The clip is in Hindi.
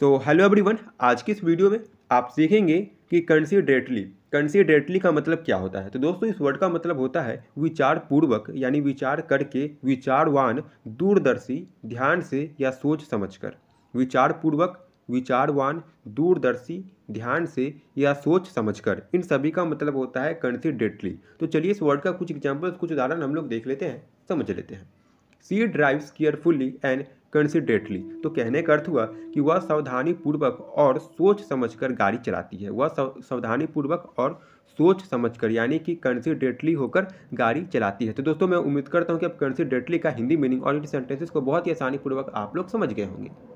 सो हेलो एवरीवन आज की इस वीडियो में आप सीखेंगे कि कंसिडरेटली कंसिडरेटली का मतलब क्या होता है तो दोस्तों इस वर्ड का मतलब होता है विचार पूर्वक यानी विचार करके विचारवान दूरदर्शी ध्यान से या सोच समझकर विचार पूर्वक विचारवान दूरदर्शी ध्यान से या सोच समझकर इन सभी का मतलब होता है कंसिडरेटली तो चलिए इस वर्ड का कुछ एग्जाम्पल कुछ उदाहरण हम लोग देख लेते हैं समझ लेते हैं she drives carefully and considerately तो कहने का अर्थ हुआ कि वह सावधानीपूर्वक और सोच समझकर गाड़ी चलाती है वह सावधानीपूर्वक और सोच समझकर यानी कि कंसिडरेटली होकर गाड़ी चलाती है तो दोस्तों मैं उम्मीद करता हूँ कि अब कंसिडरेटली का हिंदी मीनिंग और इन सेंटेंसेस को बहुत ही आसानीपूर्वक आप लोग समझ गए होंगे